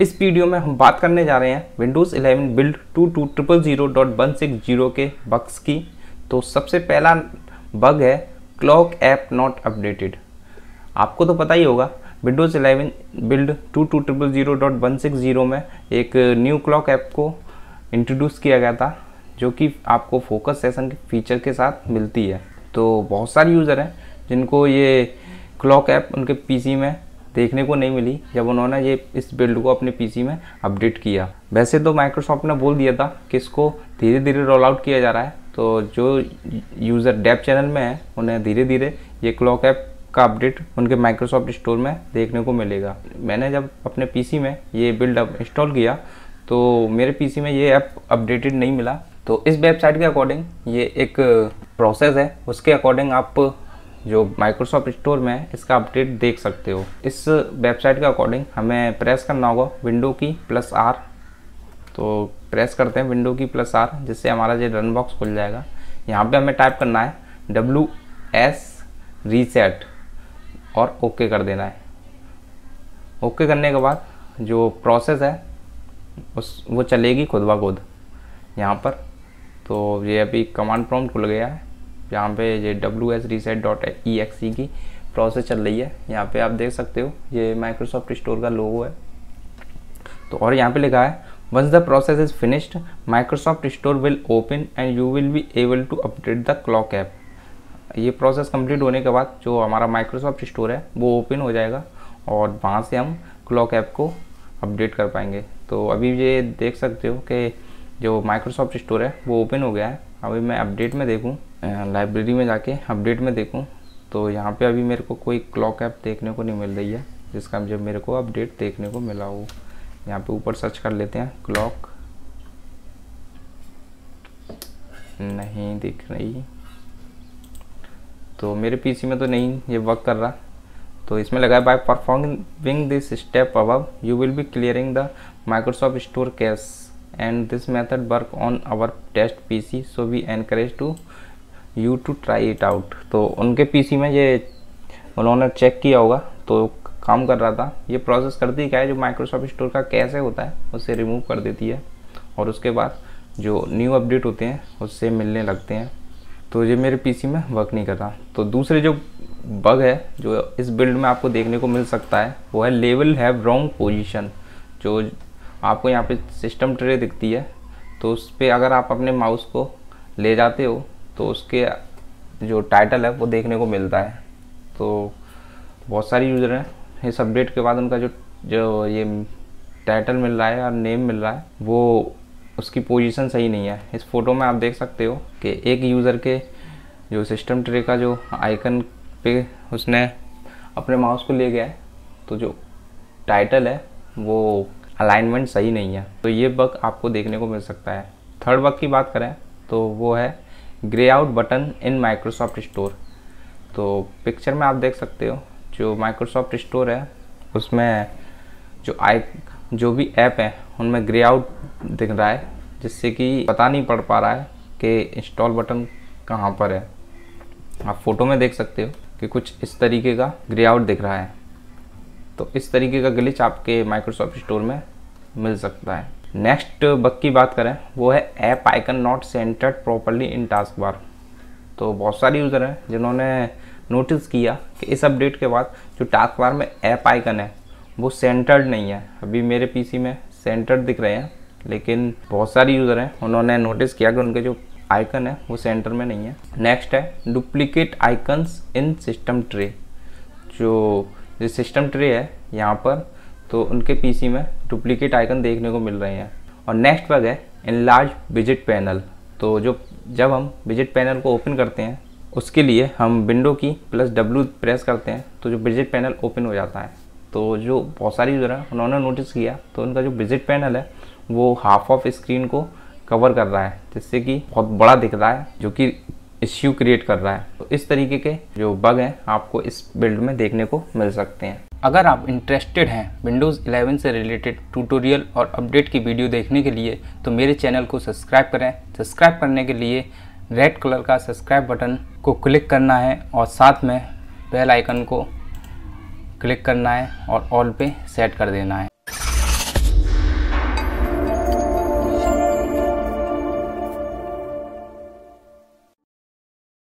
इस वीडियो में हम बात करने जा रहे हैं Windows 11 build two two triple zero dot one six zero के बग्स की तो सबसे पहला बग है क्लॉक ऐप नॉट अपडेटेड आपको तो पता ही होगा Windows 11 build two two triple zero dot one six zero में एक न्यू क्लॉक ऐप को इंट्रोड्यूस किया गया था जो कि आपको फोकस सेशन के फीचर के साथ मिलती है तो बहुत सारे यूज़र हैं जिनको ये क्लॉक ऐप उनके पीसी में देखने को नहीं मिली जब उन्होंने ये इस बिल्ड को अपने पीसी में अपडेट किया वैसे तो माइक्रोसॉफ्ट ने बोल दिया था कि इसको धीरे धीरे रोल आउट किया जा रहा है तो जो यूज़र डेप चैनल में है उन्हें धीरे धीरे ये क्लॉक ऐप का अपडेट उनके माइक्रोसॉफ्ट स्टोर में देखने को मिलेगा मैंने जब अपने पी में ये बिल्ड इंस्टॉल किया तो मेरे पी में ये ऐप अपडेटेड नहीं मिला तो इस वेबसाइट के अकॉर्डिंग ये एक प्रोसेस है उसके अकॉर्डिंग आप जो माइक्रोसॉफ्ट स्टोर में है इसका अपडेट देख सकते हो इस वेबसाइट के अकॉर्डिंग हमें प्रेस करना होगा विंडो की प्लस आर तो प्रेस करते हैं विंडो की प्लस आर जिससे हमारा जो रन बॉक्स खुल जाएगा यहाँ पे हमें टाइप करना है डब्लू एस रीसेट और ओके कर देना है ओके करने के बाद जो प्रोसेस है उस वो चलेगी खुद ब खुद यहाँ पर तो ये अभी कमांड प्रॉम्प्ट खुल गया है यहाँ पे ये W S reset dot E X E की प्रोसेस चल रही है यहाँ पे आप देख सकते हो ये माइक्रोसॉफ्ट स्टोर का लोगो है तो और यहाँ पे लिखा है once the process is finished Microsoft store will open and you will be able to update the clock app ये प्रोसेस कंप्लीट होने के बाद जो हमारा माइक्रोसॉफ्ट स्टोर है वो ओपन हो जाएगा और वहाँ से हम क्लॉक ऐप को अपडेट कर पाएंगे तो अभी ये देख सकते हो कि जो माइक्रोसॉफ्ट स्टोर है वो ओपन हो गया है अभी मैं अपडेट में देखूँ लाइब्रेरी में जाके अपडेट में देखूँ तो यहाँ पे अभी मेरे को कोई क्लॉक ऐप देखने को नहीं मिल रही है जिसका जब मेरे को अपडेट देखने को मिला हो यहाँ पे ऊपर सर्च कर लेते हैं क्लॉक नहीं दिख रही तो मेरे पीसी में तो नहीं ये वर्क कर रहा तो इसमें लगा है बाय परफॉर्मिंग दिस स्टेप अब you will be clearing the Microsoft store cache and this method work on our test pc so we encourage to you to try it out तो उनके पी सी में ये उन्होंने check किया होगा तो काम कर रहा था ये प्रोसेस करती क्या है जो माइक्रोसॉफ्ट स्टोर का कैसे होता है उसे रिमूव कर देती है और उसके बाद जो न्यू अपडेट होते हैं उससे मिलने लगते हैं तो ये मेरे पी सी में वर्क नहीं कर रहा तो दूसरे जो बग है जो इस बिल्ड में आपको देखने को मिल सकता है वो है लेवल हैव रॉन्ग पोजिशन जो आपको यहाँ पे सिस्टम ट्रे दिखती है तो उस पर अगर आप अपने माउस को ले जाते हो तो उसके जो टाइटल है वो देखने को मिलता है तो बहुत सारे यूज़र हैं इस अपडेट के बाद उनका जो जो ये टाइटल मिल रहा है और नेम मिल रहा है वो उसकी पोजीशन सही नहीं है इस फ़ोटो में आप देख सकते हो कि एक यूज़र के जो सिस्टम ट्रे का जो आइकन पे उसने अपने माउस को ले गया है तो जो टाइटल है वो अलाइनमेंट सही नहीं है तो ये बग आपको देखने को मिल सकता है थर्ड बग की बात करें तो वो है grey out button in Microsoft store तो पिक्चर में आप देख सकते हो जो माइक्रोसॉफ्ट स्टोर है उसमें जो आई जो भी ऐप है उनमें ग्रे आउट दिख रहा है जिससे कि पता नहीं पड़ पा रहा है कि इंस्टॉल बटन कहाँ पर है आप फोटो में देख सकते हो कि कुछ इस तरीके का ग्रे आउट दिख रहा है तो इस तरीके का ग्लिच आपके माइक्रोसॉफ्ट स्टोर में मिल सकता है नेक्स्ट बग uh, की बात करें वो है app icon not centred properly in taskbar तो बहुत सारे यूज़र हैं जिन्होंने नोटिस किया कि इस अपडेट के बाद जो टास्क बार में ऐप आइकन है वो सेंटर्ड नहीं है अभी मेरे पीसी में सेंटर्ड दिख रहे हैं लेकिन बहुत सारे यूज़र हैं उन्होंने नोटिस किया कि उनके जो आइकन है वो सेंटर में नहीं है नेक्स्ट है duplicate icons in system tray जो जो सिस्टम ट्रे है यहाँ पर तो उनके पीसी में डुप्लीकेट आइकन देखने को मिल रहे हैं और नेक्स्ट वर्ग है इन लार्ज विजिट पैनल तो जो जब हम विजिट पैनल को ओपन करते हैं उसके लिए हम विंडो की प्लस डब्ल्यू प्रेस करते हैं तो जो विजिट पैनल ओपन हो जाता है तो जो बहुत सारे यूज़र हैं उन्होंने नोटिस किया तो उनका जो विजिट पैनल है वो हाफ ऑफ स्क्रीन को कवर कर रहा है जिससे कि बहुत बड़ा दिख रहा है जो कि इश्यू क्रिएट कर रहा है तो इस तरीके के जो बग हैं आपको इस बिल्ड में देखने को मिल सकते हैं अगर आप इंटरेस्टेड हैं विंडोज़ 11 से रिलेटेड ट्यूटोरियल और अपडेट की वीडियो देखने के लिए तो मेरे चैनल को सब्सक्राइब करें सब्सक्राइब करने के लिए रेड कलर का सब्सक्राइब बटन को क्लिक करना है और साथ में बेल आइकन को क्लिक करना है और ऑल पे सेट कर देना है